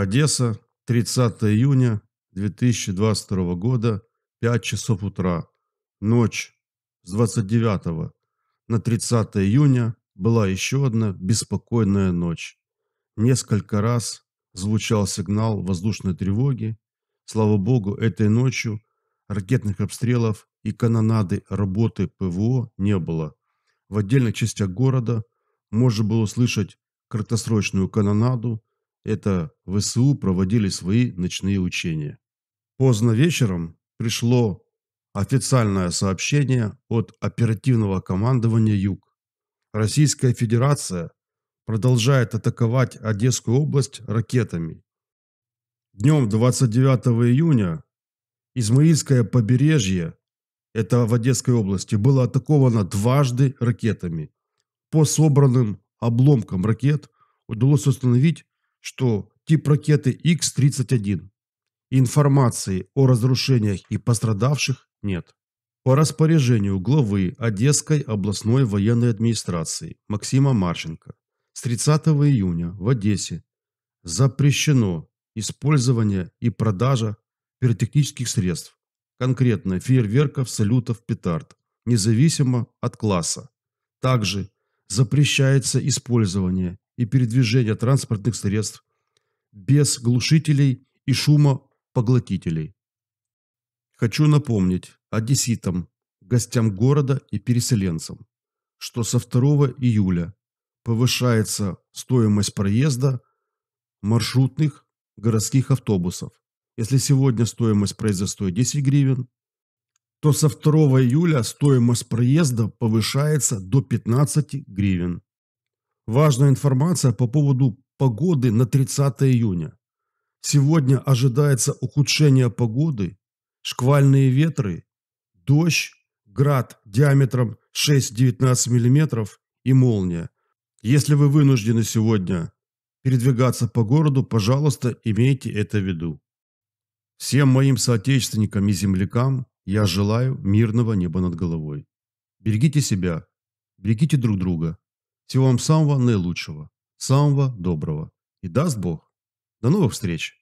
Одесса, 30 июня 2022 года, 5 часов утра. Ночь с 29 на 30 июня была еще одна беспокойная ночь. Несколько раз звучал сигнал воздушной тревоги. Слава богу, этой ночью ракетных обстрелов и канонады работы ПВО не было. В отдельных частях города можно было услышать краткосрочную канонаду, это ВСУ проводили свои ночные учения. Поздно вечером пришло официальное сообщение от оперативного командования «Юг». Российская Федерация продолжает атаковать Одесскую область ракетами. Днем 29 июня Измаильское побережье, это в Одесской области, было атаковано дважды ракетами. По собранным обломкам ракет удалось установить что тип ракеты Х-31. Информации о разрушениях и пострадавших нет. По распоряжению главы Одесской областной военной администрации Максима Марченко с 30 июня в Одессе запрещено использование и продажа пиротехнических средств, конкретно фейерверков, салютов, петард, независимо от класса. Также запрещается использование и передвижения транспортных средств, без глушителей и шумопоглотителей. Хочу напомнить одесситам, гостям города и переселенцам, что со 2 июля повышается стоимость проезда маршрутных городских автобусов. Если сегодня стоимость проезда стоит 10 гривен, то со 2 июля стоимость проезда повышается до 15 гривен. Важная информация по поводу погоды на 30 июня. Сегодня ожидается ухудшение погоды, шквальные ветры, дождь, град диаметром 6-19 мм и молния. Если вы вынуждены сегодня передвигаться по городу, пожалуйста, имейте это в виду. Всем моим соотечественникам и землякам я желаю мирного неба над головой. Берегите себя, берегите друг друга. Всего вам самого наилучшего, самого доброго. И даст Бог. До новых встреч!